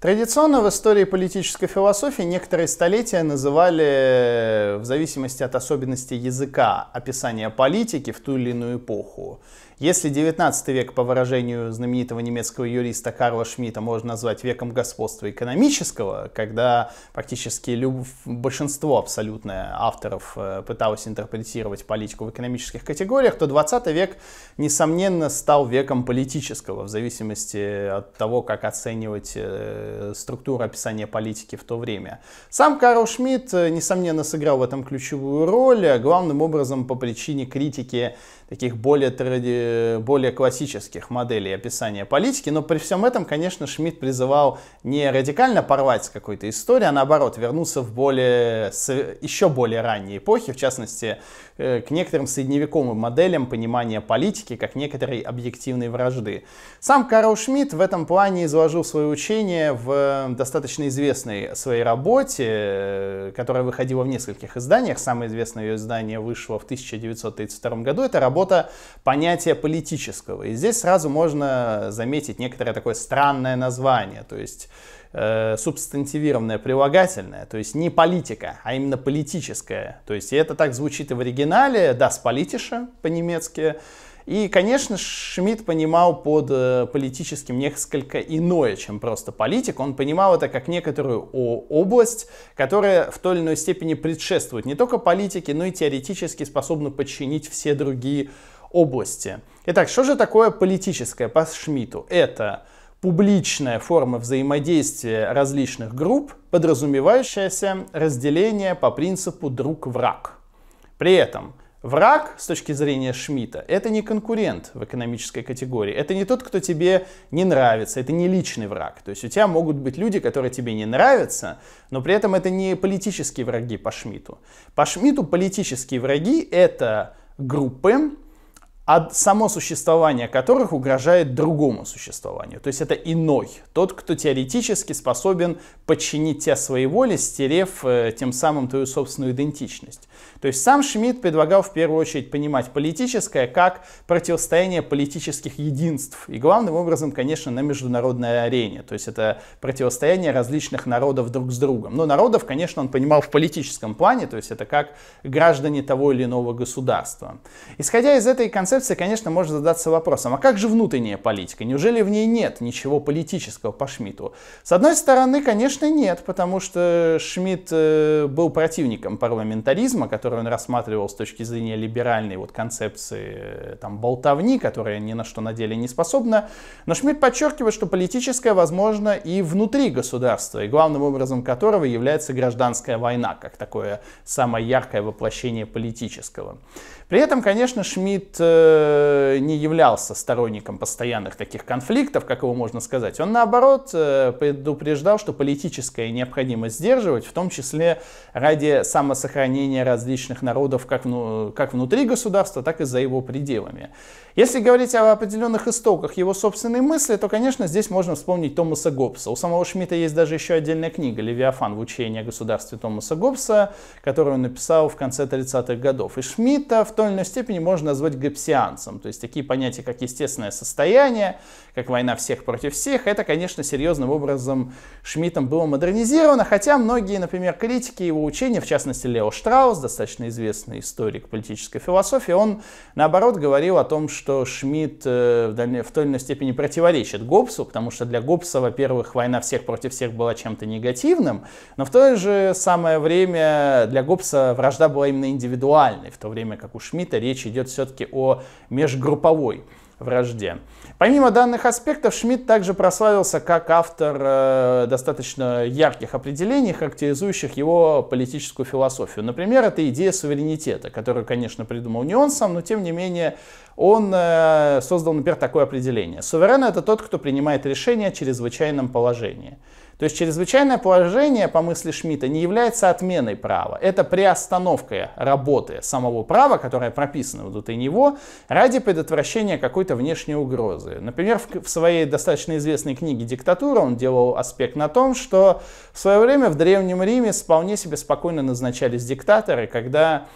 Традиционно в истории политической философии некоторые столетия называли, э, в зависимости от особенностей языка, описание политики в ту или иную эпоху. Если 19 век, по выражению знаменитого немецкого юриста Карла Шмидта, можно назвать веком господства экономического, когда практически люб... большинство абсолютное авторов э, пыталось интерпретировать политику в экономических категориях, то 20 век, несомненно, стал веком политического, в зависимости от того, как оценивать э, структуру описания политики в то время. Сам Карл Шмидт, э, несомненно, сыграл в этом ключевую роль, а главным образом по причине критики таких более тради более классических моделей описания политики, но при всем этом, конечно, Шмидт призывал не радикально порвать с какой-то историей, а наоборот вернуться в более, еще более ранние эпохи, в частности, э, к некоторым средневековым моделям понимания политики как некоторой объективной вражды. Сам Карл Шмидт в этом плане изложил свое учение в достаточно известной своей работе, э, которая выходила в нескольких изданиях. Самое известное ее издание вышло в 1932 году. Это работа «Понятие развития политического. И здесь сразу можно заметить некоторое такое странное название, то есть э, субстантивированное прилагательное, то есть не политика, а именно политическое. То есть и это так звучит и в оригинале, да, с политиша по-немецки. И, конечно, Шмидт понимал под э, политическим несколько иное, чем просто политик. Он понимал это как некоторую область, которая в той или иной степени предшествует не только политике, но и теоретически способна подчинить все другие области. Итак, что же такое политическое по Шмидту? Это публичная форма взаимодействия различных групп, подразумевающаяся разделение по принципу друг-враг. При этом враг с точки зрения Шмидта это не конкурент в экономической категории, это не тот, кто тебе не нравится, это не личный враг. То есть у тебя могут быть люди, которые тебе не нравятся, но при этом это не политические враги по Шмидту. По Шмидту политические враги это группы, от само существование которых угрожает другому существованию. То есть это иной, тот, кто теоретически способен подчинить тебя своей воле, стерев э, тем самым твою собственную идентичность. То есть сам Шмидт предлагал в первую очередь понимать политическое как противостояние политических единств. И главным образом, конечно, на международной арене. То есть это противостояние различных народов друг с другом. Но народов, конечно, он понимал в политическом плане, то есть это как граждане того или иного государства. Исходя из этой концепции, концепции, конечно, можно задаться вопросом, а как же внутренняя политика? Неужели в ней нет ничего политического по Шмидту? С одной стороны, конечно, нет, потому что Шмидт э, был противником парламентаризма, который он рассматривал с точки зрения либеральной вот концепции э, там, болтовни, которая ни на что на деле не способна. Но Шмидт подчеркивает, что политическое возможно и внутри государства, и главным образом которого является гражданская война, как такое самое яркое воплощение политического. При этом, конечно, Шмидт э, Э, не являлся сторонником постоянных таких конфликтов, как его можно сказать. Он, наоборот, э, предупреждал, что политическое необходимо сдерживать, в том числе ради самосохранения различных народов как, вну, как внутри государства, так и за его пределами. Если говорить о определенных истоках его собственной мысли, то, конечно, здесь можно вспомнить Томаса Гоббса. У самого Шмидта есть даже еще отдельная книга «Левиафан в учении о государстве Томаса Гоббса», которую он написал в конце 30-х годов. И Шмидта в той или иной степени можно назвать гоббсианцем. То есть такие понятия, как естественное состояние, как война всех против всех, это, конечно, серьезным образом Шмидтом было модернизировано, хотя многие, например, критики его учения, в частности Лео Штраус, достаточно известный историк политической философии, он, наоборот, говорил о том, что что Шмидт э, в, в той или иной степени противоречит Гоббсу, потому что для Гоббса, во-первых, война всех против всех была чем-то негативным, но в то же самое время для Гоббса вражда была именно индивидуальной, в то время как у Шмидта речь идет все-таки о межгрупповой вражде. Помимо данных аспектов, Шмидт также прославился как автор э, достаточно ярких определений, характеризующих его политическую философию. Например, это идея суверенитета, которую, конечно, придумал не он сам, но тем не менее он э, создал, например, такое определение. Суверен это тот, кто принимает решение о чрезвычайном положении. То есть чрезвычайное положение, по мысли Шмидта, не является отменой права. Это приостановка работы самого права, которое прописано внутри него, ради предотвращения какой-то внешней угрозы. Например, в, в своей достаточно известной книге «Диктатура» он делал аспект на том, что в свое время в Древнем Риме вполне себе спокойно назначались диктаторы, когда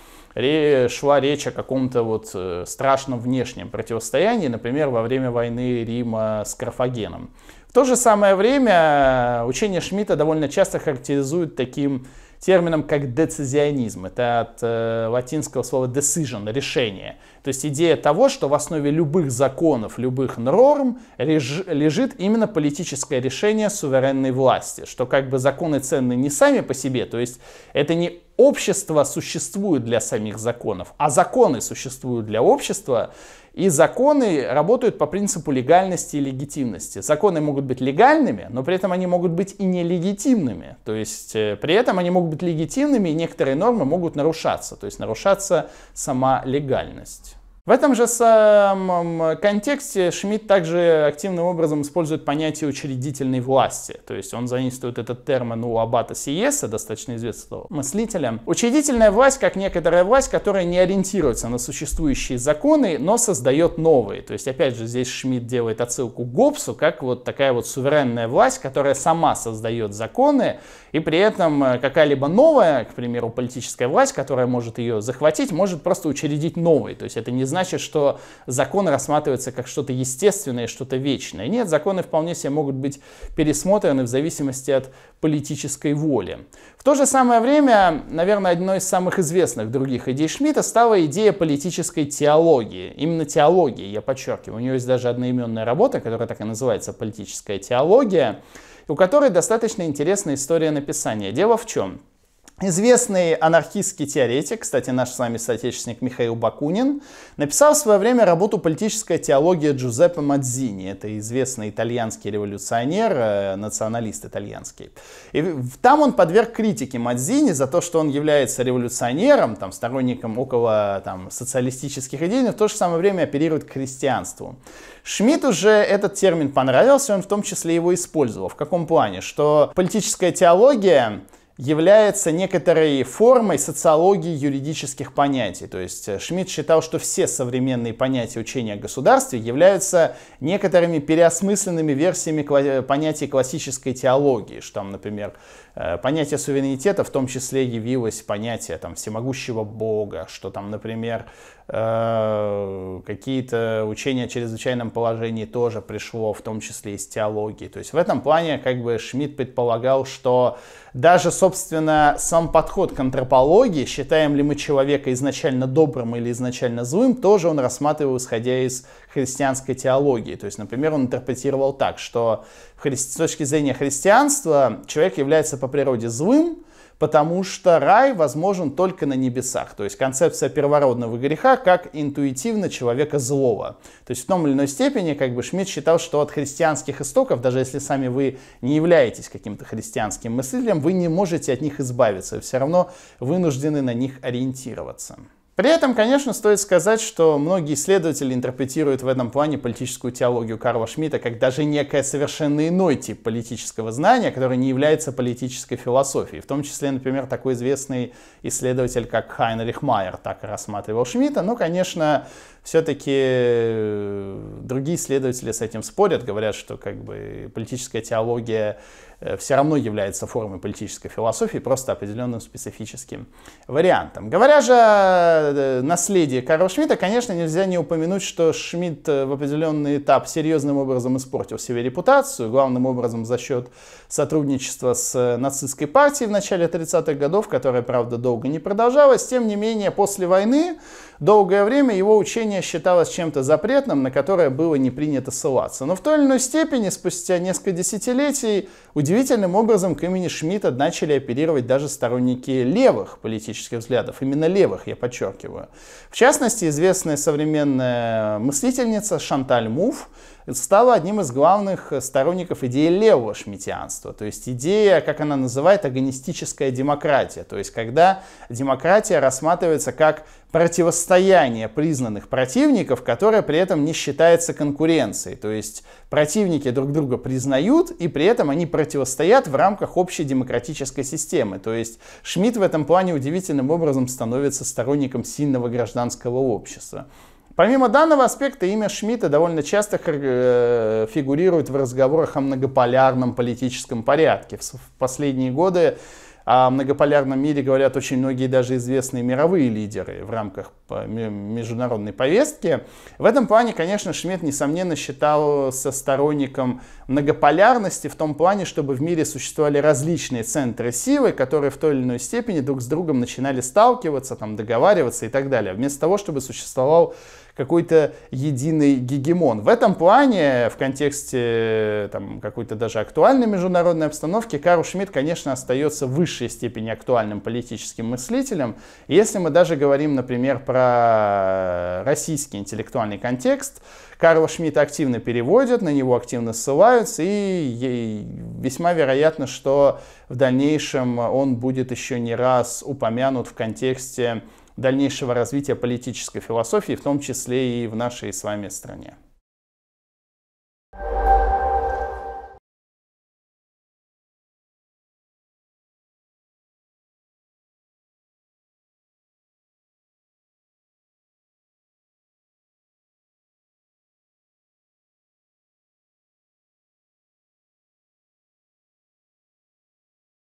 шла речь о каком-то вот э, страшном внешнем противостоянии, например, во время войны Рима с Карфагеном. В то же самое время э, учение Шмидта довольно часто характеризуют таким термином как децизионизм. Это от э, латинского слова decision, решение. То есть идея того, что в основе любых законов, любых норм реж, лежит именно политическое решение суверенной власти. Что как бы законы ценны не сами по себе, то есть это не общество существует для самих законов, а законы существуют для общества, и законы работают по принципу легальности и легитимности. Законы могут быть легальными, но при этом они могут быть и нелегитимными. То есть э, при этом они могут быть легитимными, и некоторые нормы могут нарушаться. То есть нарушаться сама легальность. В этом же самом контексте Шмидт также активным образом использует понятие учредительной власти. То есть он заимствует этот термин у Аббата Сиеса, достаточно известного мыслителя. Учредительная власть как некоторая власть, которая не ориентируется на существующие законы, но создает новые. То есть опять же здесь Шмидт делает отсылку к Гоббсу, как вот такая вот суверенная власть, которая сама создает законы, и при этом э, какая-либо новая, к примеру, политическая власть, которая может ее захватить, может просто учредить новые. То есть это не значит, значит, что законы рассматриваются как что-то естественное, что-то вечное. Нет, законы вполне себе могут быть пересмотрены в зависимости от политической воли. В то же самое время, наверное, одной из самых известных других идей Шмидта стала идея политической теологии. Именно теологии, я подчеркиваю. У нее есть даже одноименная работа, которая так и называется «Политическая теология», у которой достаточно интересная история написания. Дело в чем? Известный анархистский теоретик, кстати, наш с вами соотечественник Михаил Бакунин, написал в свое время работу «Политическая теология Джузеппе Мадзини». Это известный итальянский революционер, э, националист итальянский. И там он подверг критике Мадзини за то, что он является революционером, там, сторонником около там, социалистических идей, но в то же самое время оперирует к христианству. Шмидту же этот термин понравился, он в том числе его использовал. В каком плане? Что политическая теология является некоторой формой социологии юридических понятий. То есть э, Шмидт считал, что все современные понятия учения о государстве являются некоторыми переосмысленными версиями э, понятий классической теологии, что там, например, э, понятие суверенитета в том числе явилось понятие там, всемогущего Бога, что там, например, Э, какие-то учения о чрезвычайном положении тоже пришло, в том числе из теологии. То есть в этом плане как бы Шмидт предполагал, что даже, собственно, сам подход к антропологии, считаем ли мы человека изначально добрым или изначально злым, тоже он рассматривал, исходя из христианской теологии. То есть, например, он интерпретировал так, что с точки зрения христианства человек является по природе злым, потому что рай возможен только на небесах. То есть концепция первородного греха как интуитивно человека злого. То есть в том или иной степени как бы Шмидт считал, что от христианских истоков, даже если сами вы не являетесь каким-то христианским мыслителем, вы не можете от них избавиться, вы все равно вынуждены на них ориентироваться. При этом, конечно, стоит сказать, что многие исследователи интерпретируют в этом плане политическую теологию Карла Шмидта как даже некое совершенно иной тип политического знания, который не является политической философией. В том числе, например, такой известный исследователь, как Хайнрих Майер, так и рассматривал Шмидта. Но, конечно, все-таки э, другие исследователи с этим спорят, говорят, что как бы политическая теология Э, все равно является формой политической философии, просто определенным специфическим вариантом. Говоря же о э, наследии Карла Шмидта, конечно, нельзя не упомянуть, что Шмидт э, в определенный этап серьезным образом испортил себе репутацию, главным образом за счет сотрудничества с нацистской партией в начале 30-х годов, которая, правда, долго не продолжалась. Тем не менее, после войны долгое время его учение считалось чем-то запретным, на которое было не принято ссылаться. Но в той или иной степени, спустя несколько десятилетий, Удивительным образом к имени Шмидта начали оперировать даже сторонники левых политических взглядов, именно левых, я подчеркиваю. В частности, известная современная мыслительница Шанталь Муф, стала одним из главных э, сторонников идеи левого шмитианства, то есть идея, как она называет, агонистическая демократия, то есть когда демократия рассматривается как противостояние признанных противников, которое при этом не считается конкуренцией. То есть противники друг друга признают, и при этом они противостоят в рамках общей демократической системы. То есть Шмидт в этом плане удивительным образом становится сторонником сильного гражданского общества. Помимо данного аспекта, имя Шмидта довольно часто э, фигурирует в разговорах о многополярном политическом порядке. В последние годы о многополярном мире говорят очень многие даже известные мировые лидеры в рамках международной повестки. В этом плане, конечно, Шмидт, несомненно, считался сторонником многополярности в том плане, чтобы в мире существовали различные центры силы, которые в той или иной степени друг с другом начинали сталкиваться, там, договариваться и так далее, вместо того, чтобы существовал какой-то единый гегемон. В этом плане, в контексте э, там, какой-то даже актуальной международной обстановки, Карл Шмидт, конечно, остается в высшей степени актуальным политическим мыслителем. если мы даже говорим, например, про российский интеллектуальный контекст, Карла Шмидта активно переводят, на него активно ссылаются, и весьма вероятно, что в дальнейшем он будет еще не раз упомянут в контексте дальнейшего развития политической философии, в том числе и в нашей с вами стране.